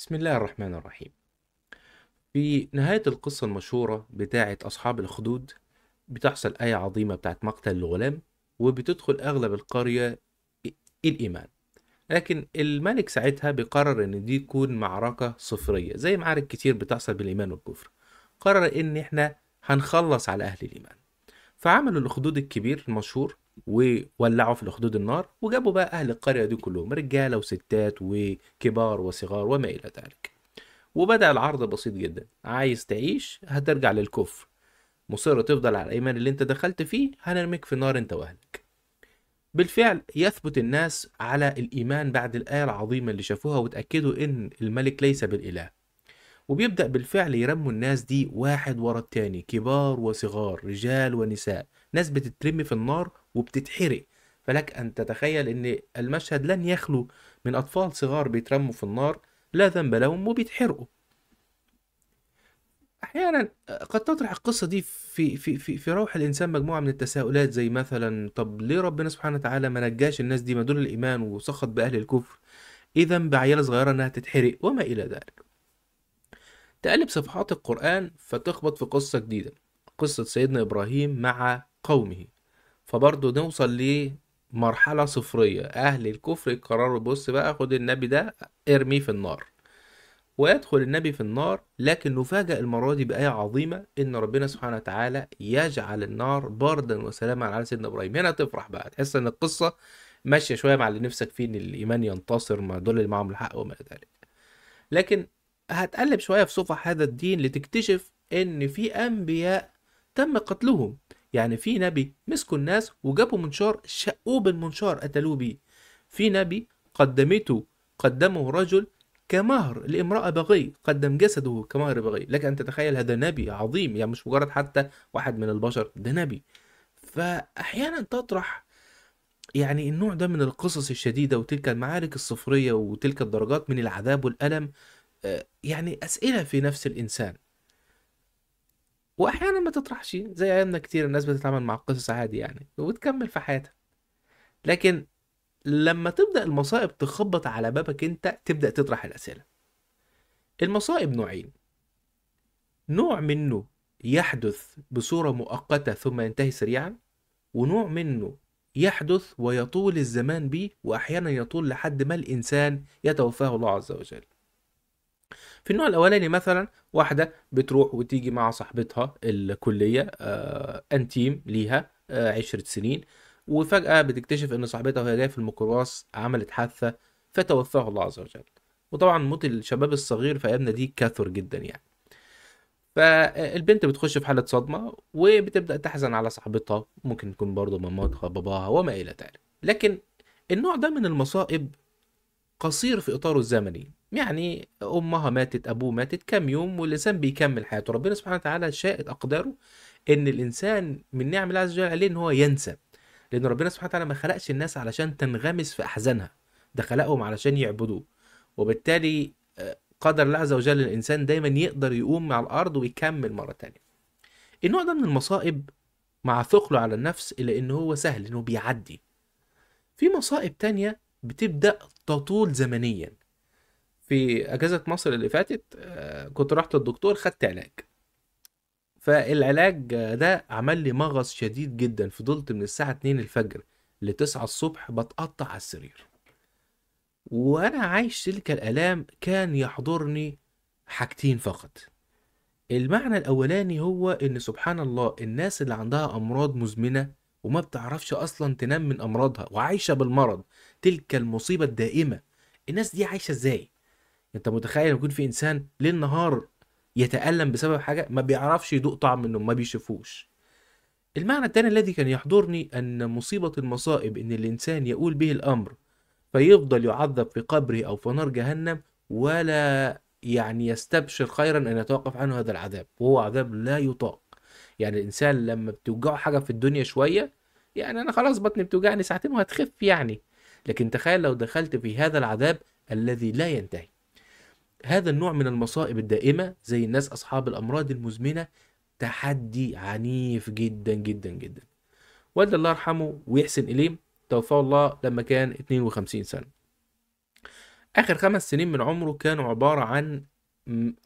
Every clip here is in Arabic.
بسم الله الرحمن الرحيم في نهاية القصة المشهورة بتاعة أصحاب الخدود بتحصل آية عظيمة بتاعة مقتل الغلام وبتدخل أغلب القرية الإيمان لكن الملك ساعتها بيقرر إن دي تكون معركة صفرية زي معارك كتير بتحصل بالإيمان والكفر قرر إن إحنا هنخلص على أهل الإيمان فعملوا الخدود الكبير المشهور وولعوا في الأخدود النار وجابوا بقى أهل القرية دي كلهم رجالة وستات وكبار وصغار وما إلى ذلك وبدأ العرض بسيط جدا عايز تعيش هترجع للكفر مصر تفضل على الإيمان اللي أنت دخلت فيه هنرميك في النار أنت وأهلك بالفعل يثبت الناس على الإيمان بعد الآية العظيمة اللي شافوها وتأكدوا إن الملك ليس بالإله وبيبدأ بالفعل يرموا الناس دي واحد ورا التاني كبار وصغار رجال ونساء ناس بتترمي في النار وبتتحرق فلك أن تتخيل أن المشهد لن يخلو من أطفال صغار بيترموا في النار لا ذنب لهم وبيتحرقوا أحيانا قد تطرح القصة دي في, في, في, في روح الإنسان مجموعة من التساؤلات زي مثلا طب ليه ربنا سبحانه وتعالى ما نجاش الناس دي ما دون الإيمان وسخط بأهل الكفر إذا بعيلة صغيرة إنها تتحرق وما إلى ذلك تقلب صفحات القرآن فتخبط في قصة جديدة قصة سيدنا إبراهيم مع قومه فبرضه نوصل لمرحلة صفرية أهل الكفر قرروا بص بقى خد النبي ده ارميه في النار ويدخل النبي في النار لكن نفاجأ المرة دي بآية عظيمة إن ربنا سبحانه وتعالى يجعل النار بردا وسلاما على سيدنا إبراهيم هنا تفرح بقى تحس إن القصة ماشية شوية مع اللي نفسك فيه إن الإيمان ينتصر ما دول اللي معاهم الحق وما إلى ذلك لكن هتقلب شوية في صفح هذا الدين لتكتشف إن في أنبياء تم قتلهم يعني في نبي مسكوا الناس وجابوا منشار شقوه بالمنشار قتلوه بيه في نبي قدمته قدمه رجل كمهر لامرأة بغي قدم جسده كمهر بغي لك أن تتخيل هذا نبي عظيم يعني مش مجرد حتى واحد من البشر ده نبي فأحيانا تطرح يعني النوع ده من القصص الشديدة وتلك المعارك الصفرية وتلك الدرجات من العذاب والألم آه، يعني أسئلة في نفس الإنسان واحيانا ما تطرحش زي ايامنا كتير الناس بتتعامل مع القصص عادي يعني وبتكمل في حياتها لكن لما تبدا المصائب تخبط على بابك انت تبدا تطرح الاسئله المصائب نوعين نوع منه يحدث بصوره مؤقته ثم ينتهي سريعا ونوع منه يحدث ويطول الزمان بيه واحيانا يطول لحد ما الانسان يتوفاه الله عز وجل في النوع الاولاني مثلا واحده بتروح وتيجي مع صاحبتها الكليه آه انتيم ليها آه عشرة سنين وفجاه بتكتشف ان صاحبتها وهي جايه في الميكروباص عملت حادثه فتوفاه الله عز وجل وطبعا موت الشباب الصغير في ايامنا دي كثر جدا يعني فالبنت بتخش في حاله صدمه وبتبدا تحزن على صاحبتها ممكن يكون برضه مامتها باباها وما الى ذلك لكن النوع ده من المصائب قصير في اطاره الزمني يعني امها ماتت ابوه ماتت كام يوم والانسان بيكمل حياته ربنا سبحانه وتعالى شاءت اقداره ان الانسان من نعم الله عز وجل عليه ان هو ينسى لان ربنا سبحانه وتعالى ما خلقش الناس علشان تنغمس في احزانها ده خلقهم علشان يعبدوه وبالتالي آه، قدر الله عز وجل الانسان دايما يقدر يقوم على الارض ويكمل مره تانية النوع ده من المصائب مع ثقله على النفس الا ان هو سهل انه بيعدي في مصائب تانية بتبدا تطول زمنيا في اجازه مصر اللي فاتت آه، كنت رحت للدكتور خدت علاج فالعلاج آه، ده عمل لي مغص شديد جدا فضلت من الساعه 2 الفجر ل 9 الصبح بتقطع على السرير وانا عايش تلك الالام كان يحضرني حاجتين فقط المعنى الاولاني هو ان سبحان الله الناس اللي عندها امراض مزمنه وما بتعرفش اصلا تنام من امراضها وعايشه بالمرض تلك المصيبه الدائمه الناس دي عايشه ازاي انت متخيل يكون في انسان ليل نهار يتالم بسبب حاجه ما بيعرفش يدوق طعم منه ما بيشوفوش المعنى التاني الذي كان يحضرني ان مصيبه المصائب ان الانسان يقول به الامر فيفضل يعذب في قبره او في نار جهنم ولا يعني يستبشر خيرا ان يتوقف عنه هذا العذاب وهو عذاب لا يطاق يعني الانسان لما بتوجعه حاجه في الدنيا شويه يعني انا خلاص بطني بتوجعني ساعتين وهتخف يعني لكن تخيل لو دخلت في هذا العذاب الذي لا ينتهي هذا النوع من المصائب الدائمة زي الناس أصحاب الأمراض المزمنة تحدي عنيف جدا جدا جدا والد الله يرحمه ويحسن إليه توفاه الله لما كان 52 سنة آخر خمس سنين من عمره كانوا عبارة عن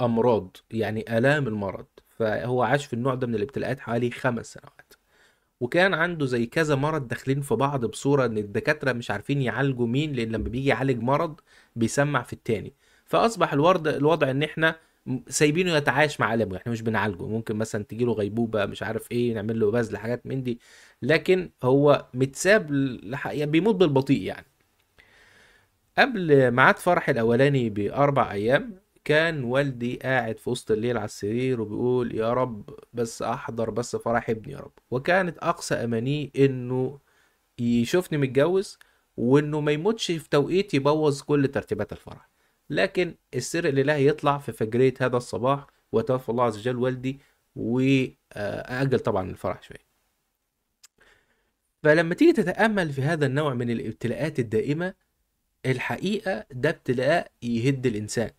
أمراض يعني آلام المرض فهو عاش في النوع ده من الابتلاءات حوالي خمس سنوات وكان عنده زي كذا مرض داخلين في بعض بصورة إن الدكاترة مش عارفين يعالجوا مين لأن لما بيجي يعالج مرض بيسمع في التاني فاصبح الورد الوضع ان احنا سايبينه يتعايش مع المه احنا مش بنعالجه ممكن مثلا تجيله غيبوبه مش عارف ايه نعمل له بذل حاجات من دي لكن هو متساب لح... يعني بيموت بالبطيء يعني قبل ميعاد فرحي الاولاني باربع ايام كان والدي قاعد في وسط الليل على السرير وبيقول يا رب بس احضر بس فرح ابني يا رب وكانت اقصى امانيه انه يشوفني متجوز وانه ما يموتش في توقيت يبوظ كل ترتيبات الفرح لكن السر الإلهي يطلع في فجرية هذا الصباح وتوفى الله عز وجل والدي وأجل طبعا الفرح شوية فلما تيجي تتأمل في هذا النوع من الابتلاءات الدائمة الحقيقة ده ابتلاء يهد الإنسان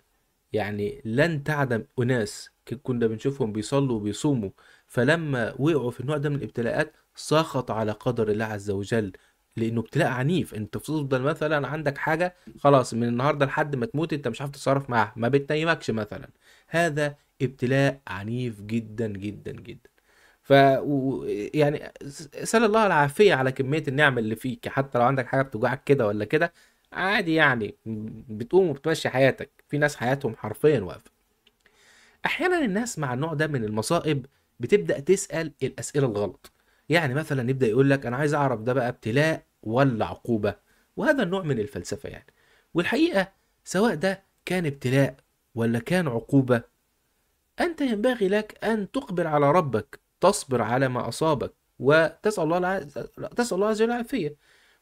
يعني لن تعدم أناس كنا بنشوفهم بيصلوا وبيصوموا فلما وقعوا في النوع ده من الابتلاءات سخط على قدر الله عز وجل لانه ابتلاء عنيف انت بتفضل مثلا عندك حاجه خلاص من النهارده لحد ما تموت انت مش عارف تتصرف معاها ما بتنيمكش مثلا هذا ابتلاء عنيف جدا جدا جدا ف و... يعني سال الله العافيه على كميه النعم اللي فيك حتى لو عندك حاجه بتوجعك كده ولا كده عادي يعني بتقوم وبتمشي حياتك في ناس حياتهم حرفيا واقفه احيانا الناس مع النوع ده من المصائب بتبدا تسال الاسئله الغلط يعني مثلا يبدا يقول لك انا عايز اعرف ده بقى ابتلاء ولا عقوبه وهذا النوع من الفلسفه يعني والحقيقه سواء ده كان ابتلاء ولا كان عقوبه انت ينبغي لك ان تقبل على ربك تصبر على ما اصابك وتسال الله الع... تسال الله عز وجل العافيه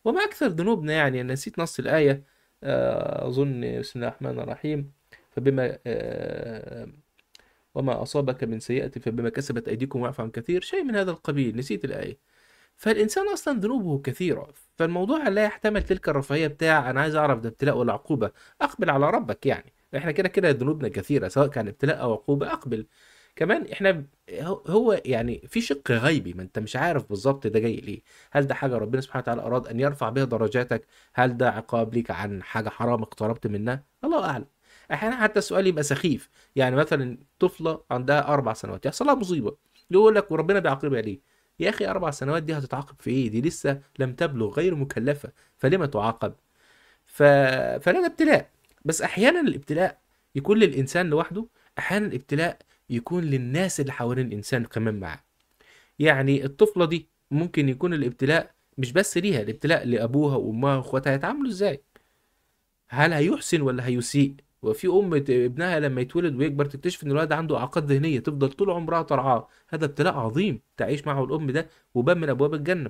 وما اكثر ذنوبنا يعني انا نسيت نص الايه آه، اظن بسم الله الرحمن الرحيم فبما آه، وما أصابك من سيئة فبما كسبت أيديكم واعف عن كثير شيء من هذا القبيل نسيت الآية فالإنسان أصلا ذنوبه كثيرة فالموضوع لا يحتمل تلك الرفاهية بتاع أنا عايز أعرف ده ابتلاء ولا عقوبة أقبل على ربك يعني احنا كده كده ذنوبنا كثيرة سواء كان ابتلاء أو عقوبة أقبل كمان احنا هو يعني في شق غيبي ما انت مش عارف بالظبط ده جاي ليه هل ده حاجه ربنا سبحانه وتعالى اراد ان يرفع بها درجاتك هل ده عقاب ليك عن حاجه حرام اقتربت منها الله اعلم احيانا حتى السؤال يبقى سخيف يعني مثلا طفله عندها اربع سنوات يحصل لها مصيبه يقول لك وربنا بيعاقبها ليه يا اخي اربع سنوات دي هتتعاقب في ايه دي لسه لم تبلغ غير مكلفه فلما تعاقب ف... فلا ابتلاء بس احيانا الابتلاء يكون للانسان لوحده احيانا الابتلاء يكون للناس اللي حوالين الانسان كمان معاه يعني الطفله دي ممكن يكون الابتلاء مش بس ليها الابتلاء لابوها وامها واخواتها هيتعاملوا ازاي هل هيحسن ولا هيسيء وفي ام ابنها لما يتولد ويكبر تكتشف ان الولد عنده اعاقات ذهنيه تفضل طول عمرها ترعاه هذا ابتلاء عظيم تعيش معه الام ده وباب من ابواب الجنه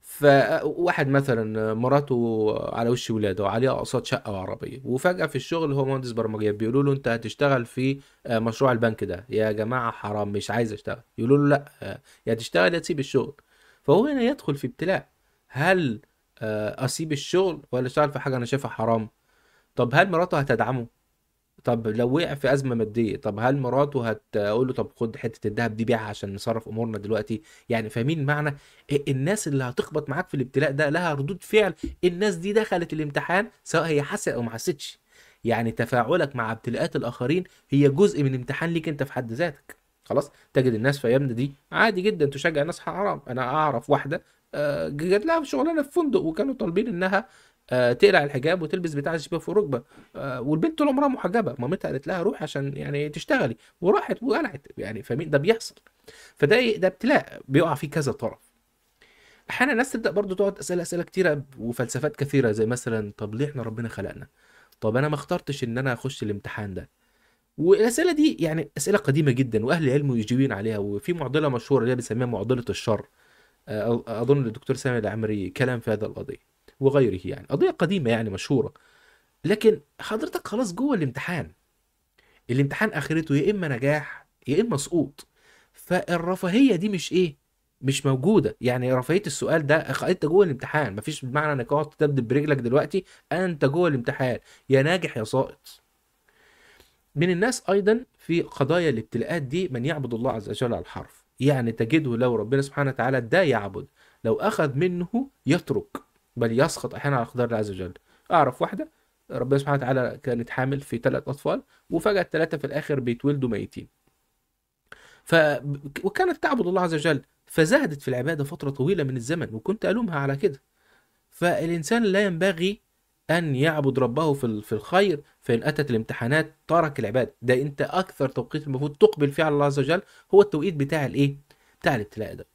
فواحد مثلا مراته على وش ولاده وعليها اقساط شقه وعربيه وفجاه في الشغل هو مهندس برمجيات بيقولوا له انت هتشتغل في مشروع البنك ده يا جماعه حرام مش عايز اشتغل يقولوا له لا يا تشتغل يا تسيب الشغل فهو هنا يدخل في ابتلاء هل اسيب الشغل ولا اشتغل في حاجه انا شايفها حرام طب هل مراته هتدعمه طب لو وقع في ازمه ماديه طب هل مراته هتقول له طب خد حته الذهب دي بيعها عشان نصرف امورنا دلوقتي يعني فاهمين معنى إيه؟ الناس اللي هتخبط معاك في الابتلاء ده لها ردود فعل الناس دي دخلت الامتحان سواء هي حست او ما حستش يعني تفاعلك مع ابتلاءات الاخرين هي جزء من امتحان ليك انت في حد ذاتك خلاص تجد الناس في ايامنا دي عادي جدا تشجع ناس حرام انا اعرف واحده آه، جات لها شغلانه في فندق وكانوا طالبين انها آه، تقلع الحجاب وتلبس بتاع شبه في ركبه آه، والبنت طول عمرها محجبه مامتها قالت لها روح عشان يعني تشتغلي وراحت وقلعت يعني فاهمين ده بيحصل فده إيه؟ ده ابتلاء بيقع فيه كذا طرف احيانا الناس تبدا برضو تقعد اسئله اسئله كتيره وفلسفات كثيره زي مثلا طب ليه احنا ربنا خلقنا طب انا ما اخترتش ان انا اخش الامتحان ده والاسئله دي يعني اسئله قديمه جدا واهل العلم يجيبين عليها وفي معضله مشهوره اللي هي بنسميها معضله الشر آه، اظن الدكتور سامي العمري كلام في هذا القضيه وغيره يعني قضية قديمة يعني مشهورة لكن حضرتك خلاص جوه الامتحان الامتحان اخرته يا اما نجاح يا اما سقوط فالرفاهية دي مش ايه مش موجودة يعني رفاهية السؤال ده انت جوه الامتحان مفيش بمعنى انك اقعد تدبدب برجلك دلوقتي انت جوه الامتحان يا ناجح يا ساقط من الناس ايضا في قضايا الابتلاءات دي من يعبد الله عز وجل على الحرف يعني تجده لو ربنا سبحانه وتعالى ده يعبد لو اخذ منه يترك بل يسخط أحيانا على أقدار الله عز وجل أعرف واحدة ربنا سبحانه وتعالى كانت حامل في ثلاث أطفال وفجأة الثلاثة في الآخر بيتولدوا ميتين ف... وكانت تعبد الله عز وجل فزهدت في العبادة فترة طويلة من الزمن وكنت ألومها على كده فالإنسان لا ينبغي أن يعبد ربه في الخير فإن أتت الامتحانات ترك العبادة ده أنت أكثر توقيت المفروض تقبل فيه على الله عز وجل هو التوقيت بتاع الإيه؟ بتاع الابتلاء ده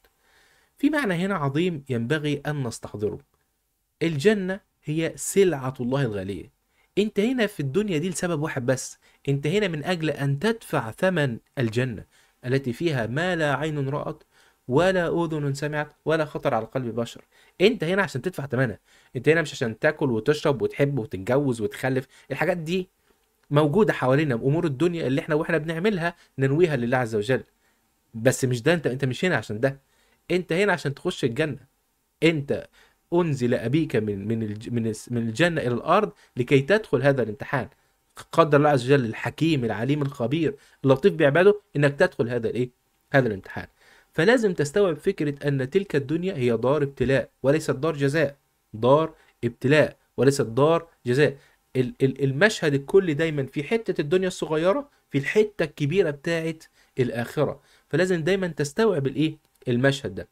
في معنى هنا عظيم ينبغي أن نستحضره الجنة هي سلعة الله الغالية انت هنا في الدنيا دي لسبب واحد بس انت هنا من أجل أن تدفع ثمن الجنة التي فيها ما لا عين رأت ولا أذن سمعت ولا خطر على قلب بشر انت هنا عشان تدفع ثمنها انت هنا مش عشان تاكل وتشرب وتحب وتتجوز وتخلف الحاجات دي موجودة حوالينا أمور الدنيا اللي احنا واحنا بنعملها ننويها لله عز وجل بس مش ده انت انت مش هنا عشان ده انت هنا عشان تخش الجنة انت انزل ابيك من من من من الجنه الى الارض لكي تدخل هذا الامتحان قدر الله عز وجل الحكيم العليم الخبير اللطيف بعباده انك تدخل هذا الايه هذا الامتحان فلازم تستوعب فكره ان تلك الدنيا هي دار ابتلاء وليست دار جزاء دار ابتلاء وليست دار جزاء المشهد الكلي دايما في حته الدنيا الصغيره في الحته الكبيره بتاعه الاخره فلازم دايما تستوعب الايه المشهد ده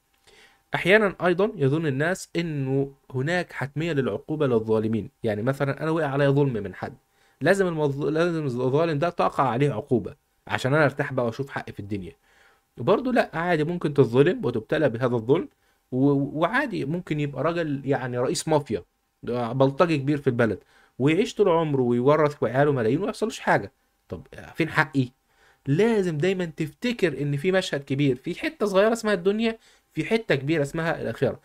احيانا ايضا يظن الناس انه هناك حتميه للعقوبه للظالمين يعني مثلا انا وقع عليا ظلم من حد لازم المظ... لازم الظالم ده تقع عليه عقوبه عشان انا ارتاح بقى واشوف حقي في الدنيا وبرضه لا عادي ممكن تتظلم وتبتلى بهذا الظلم و... وعادي ممكن يبقى راجل يعني رئيس مافيا بلطجي كبير في البلد ويعيش طول عمره ويورث وعياله ملايين وما يحصلوش حاجه طب فين حقي لازم دايما تفتكر ان في مشهد كبير في حته صغيره اسمها الدنيا في حته كبيره اسمها الاخره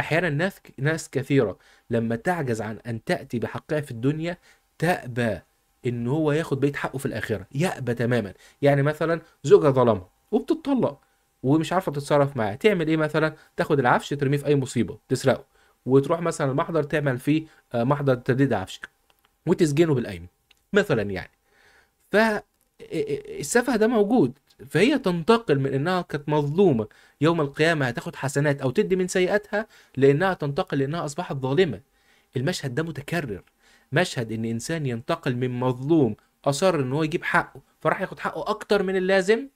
احيانا ناس ناس كثيره لما تعجز عن ان تاتي بحقها في الدنيا تأبى ان هو ياخد بيت حقه في الاخره يأبى تماما يعني مثلا زوجها ظلمها وبتطلق ومش عارفه تتصرف معاه تعمل ايه مثلا تاخد العفش ترميه في اي مصيبه تسرقه وتروح مثلا المحضر تعمل فيه آه، محضر تجديد عفش وتسجنه بالايمن مثلا يعني ف السفه ده موجود فهي تنتقل من انها كانت مظلومه يوم القيامه هتاخد حسنات او تدي من سيئاتها لانها تنتقل لانها اصبحت ظالمه المشهد ده متكرر مشهد ان انسان ينتقل من مظلوم اصر ان هو يجيب حقه فراح ياخد حقه اكتر من اللازم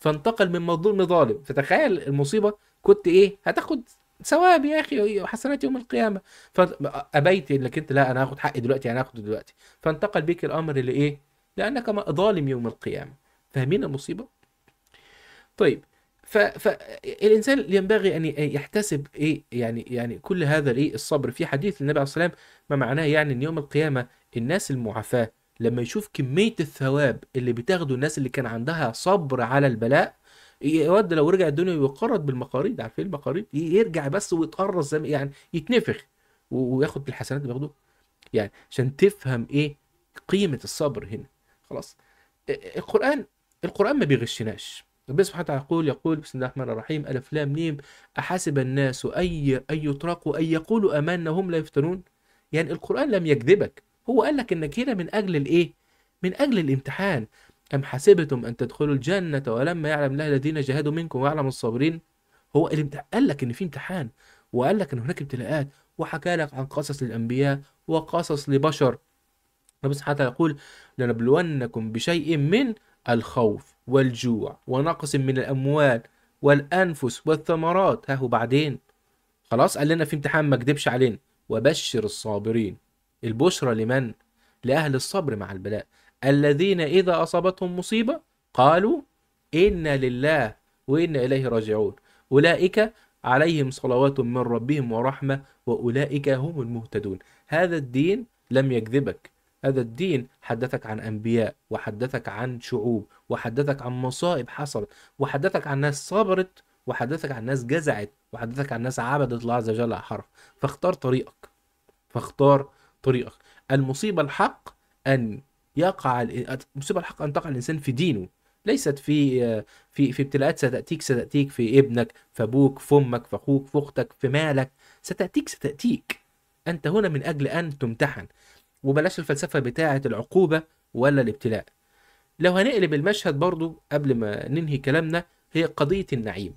فانتقل من مظلوم لظالم فتخيل المصيبه كنت ايه هتاخد ثواب يا اخي وحسنات يوم القيامه فابيت انك انت لا انا هاخد حقي دلوقتي يعني انا هاخده دلوقتي فانتقل بك الامر لايه لانك ظالم يوم القيامه فاهمين المصيبه طيب فالانسان ينبغي ان يحتسب ايه يعني يعني كل هذا الايه الصبر في حديث النبي عليه الصلاه والسلام ما معناه يعني ان يوم القيامه الناس المعافاه لما يشوف كميه الثواب اللي بتاخده الناس اللي كان عندها صبر على البلاء يود لو رجع الدنيا ويقرد بالمقاريض عارفين إيه المقاريض يرجع بس ويتقرص يعني يتنفخ وياخد الحسنات اللي بياخدوها يعني عشان تفهم ايه قيمه الصبر هنا خلاص القران القران ما بيغشناش ربنا سبحانه وتعالى يقول يقول بسم الله الرحمن الرحيم ألف لام ميم أحسب الناس أي أن يتركوا أن يقولوا أمانا هم لا يفتنون يعني القرآن لم يكذبك هو قال لك إنك هنا من أجل الإيه؟ من أجل الامتحان أم حسبتم أن تدخلوا الجنة ولما يعلم الله الذين جاهدوا منكم ويعلم الصابرين هو الامتحان قال لك إن في امتحان وقال لك إن هناك ابتلاءات وحكى لك عن قصص الأنبياء وقصص لبشر ربنا سبحانه وتعالى يقول لنبلونكم بشيء من الخوف والجوع ونقص من الأموال والأنفس والثمرات هاهو بعدين خلاص قال لنا في امتحان ما كدبش علينا وبشر الصابرين البشرى لمن؟ لأهل الصبر مع البلاء الذين إذا أصابتهم مصيبة قالوا إنا لله وإنا إليه راجعون أولئك عليهم صلوات من ربهم ورحمة وأولئك هم المهتدون هذا الدين لم يكذبك هذا الدين حدثك عن أنبياء وحدثك عن شعوب وحدثك عن مصائب حصلت وحدثك عن ناس صبرت وحدثك عن ناس جزعت وحدثك عن ناس عبدت الله عز وجل على حرف فاختار طريقك فاختار طريقك المصيبة الحق أن يقع المصيبة الحق أن تقع الإنسان في دينه ليست في في في ابتلاءات ستأتيك ستأتيك في ابنك في في ابوك امك في اخوك في اختك في مالك ستأتيك ستأتيك أنت هنا من أجل أن تمتحن وبلاش الفلسفه بتاعه العقوبه ولا الابتلاء لو هنقلب المشهد برضو قبل ما ننهي كلامنا هي قضيه النعيم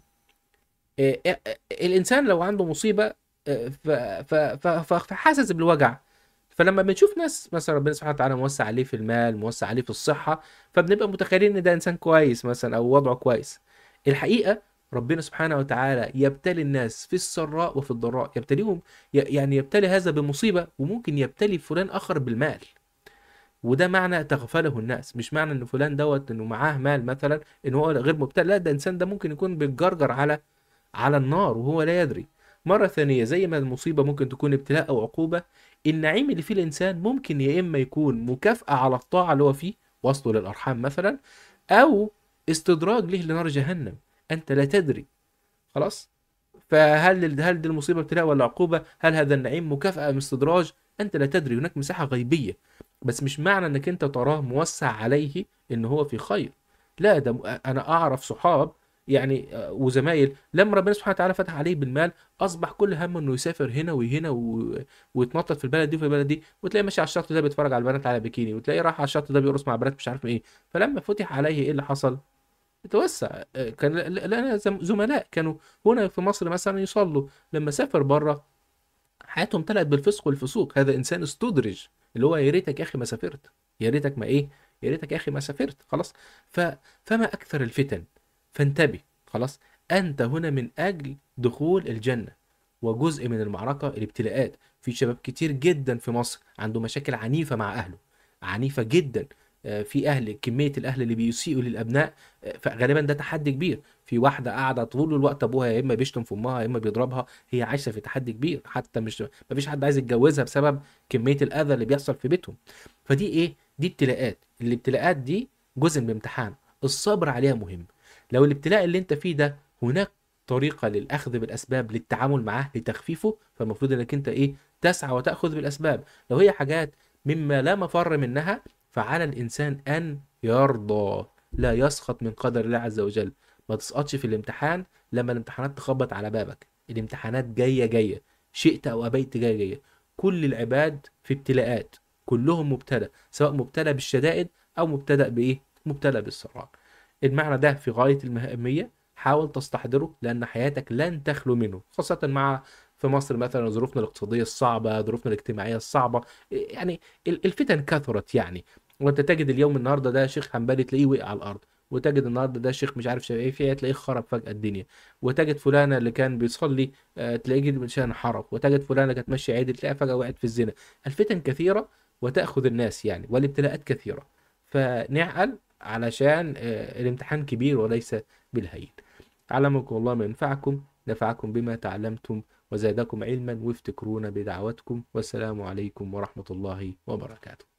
آه، آه، آه، الانسان لو عنده مصيبه فحاسس بالوجع فلما بنشوف ناس مثلا ربنا سبحانه وتعالى موسع عليه في المال موسع عليه في الصحه فبنبقى متخيلين ان ده انسان كويس مثلا او وضعه كويس الحقيقه ربنا سبحانه وتعالى يبتلي الناس في السراء وفي الضراء يبتليهم يعني يبتلي هذا بمصيبة وممكن يبتلي فلان آخر بالمال وده معنى تغفله الناس مش معنى ان فلان دوت انه معاه مال مثلا ان هو غير مبتلى لا ده انسان ده ممكن يكون بيتجرجر على على النار وهو لا يدري مرة ثانية زي ما المصيبة ممكن تكون ابتلاء أو عقوبة النعيم اللي فيه الإنسان ممكن يا إما يكون مكافأة على الطاعة اللي هو فيه وصله للأرحام مثلا أو استدراج له لنار جهنم انت لا تدري خلاص فهل هل دي المصيبه ابتلاء ولا عقوبه هل هذا النعيم مكافاه ام استدراج انت لا تدري هناك مساحه غيبيه بس مش معنى انك انت تراه موسع عليه ان هو في خير لا ده انا اعرف صحاب يعني آه، وزمايل لما ربنا سبحانه وتعالى فتح عليه بالمال اصبح كل همه انه يسافر هنا وهنا و... ويتنطط في البلد دي وفي البلد دي وتلاقي ماشي على الشط ده بيتفرج على البنات على بكيني وتلاقيه راح على الشط ده بيرقص مع بنات مش عارف ايه فلما فتح عليه ايه اللي حصل توسع آه، كان لنا زملاء كانوا هنا في مصر مثلا يصلوا لما سافر بره حياتهم طلعت بالفسق والفسوق هذا انسان استدرج اللي هو يا ريتك يا اخي ما سافرت يا ريتك ما ايه يا ريتك يا اخي ما سافرت خلاص ف... فما اكثر الفتن فانتبه خلاص انت هنا من اجل دخول الجنه وجزء من المعركه الابتلاءات في شباب كتير جدا في مصر عنده مشاكل عنيفه مع اهله عنيفه جدا في اهل كميه الاهل اللي بيسيئوا للابناء آه، فغالبا ده تحدي كبير في واحده قاعده طول الوقت ابوها يا اما بيشتم في امها يا اما بيضربها هي عايشه في تحدي كبير حتى مش ما فيش حد عايز يتجوزها بسبب كميه الاذى اللي بيحصل في بيتهم فدي ايه دي ابتلاءات الابتلاءات دي جزء من امتحان الصبر عليها مهم لو الابتلاء اللي انت فيه ده هناك طريقة للأخذ بالأسباب للتعامل معاه لتخفيفه فالمفروض إنك أنت إيه تسعى وتأخذ بالأسباب لو هي حاجات مما لا مفر منها فعلى الإنسان أن يرضى لا يسخط من قدر الله عز وجل ما تسقطش في الامتحان لما الامتحانات تخبط على بابك الامتحانات جاية جاية شئت أو أبيت جاية جاية كل العباد في ابتلاءات كلهم مبتلى سواء مبتلى بالشدائد أو مبتلى بإيه؟ مبتلى بالصراع المعنى ده في غاية المهمية حاول تستحضره لأن حياتك لن تخلو منه خاصة مع في مصر مثلا ظروفنا الاقتصادية الصعبة ظروفنا الاجتماعية الصعبة يعني الفتن كثرت يعني وانت تجد اليوم النهارده ده شيخ حنبلي تلاقيه وقع على الارض وتجد النهارده ده شيخ مش عارف ايه فيها تلاقيه خرب فجاه الدنيا وتجد فلانه اللي كان بيصلي آه، تلاقيه من شان حرق وتجد فلانه كانت ماشيه عادي تلاقيها فجاه وقعت في الزنا الفتن كثيره وتاخذ الناس يعني والابتلاءات كثيره فنعقل علشان آه، الامتحان كبير وليس بالهين علمكم الله ما ينفعكم نفعكم بما تعلمتم وزادكم علما وافتكرونا بدعواتكم والسلام عليكم ورحمة الله وبركاته